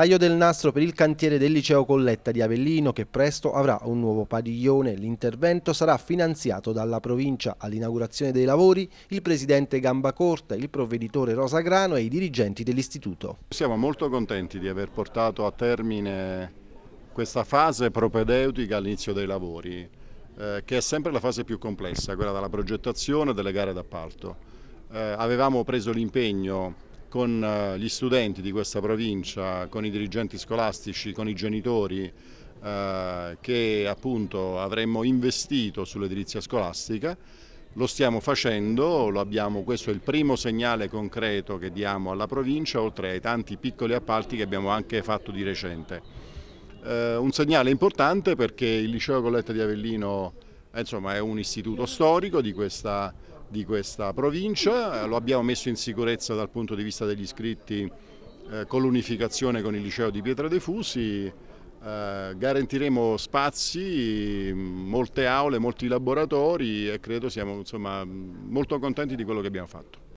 Taglio del nastro per il cantiere del liceo Colletta di Avellino che presto avrà un nuovo padiglione. L'intervento sarà finanziato dalla provincia. All'inaugurazione dei lavori il presidente Gambacorta, il provveditore Rosa Grano e i dirigenti dell'istituto. Siamo molto contenti di aver portato a termine questa fase propedeutica all'inizio dei lavori eh, che è sempre la fase più complessa, quella della progettazione e delle gare d'appalto. Eh, avevamo preso l'impegno con eh, gli studenti di questa provincia, con i dirigenti scolastici, con i genitori eh, che appunto avremmo investito sull'edilizia scolastica. Lo stiamo facendo, lo abbiamo, questo è il primo segnale concreto che diamo alla provincia, oltre ai tanti piccoli appalti che abbiamo anche fatto di recente. Eh, un segnale importante perché il liceo Colletta di Avellino eh, insomma è un istituto storico di questa, di questa provincia, eh, lo abbiamo messo in sicurezza dal punto di vista degli iscritti eh, con l'unificazione con il liceo di Pietra De Fusi, eh, garantiremo spazi, molte aule, molti laboratori e credo siamo insomma, molto contenti di quello che abbiamo fatto.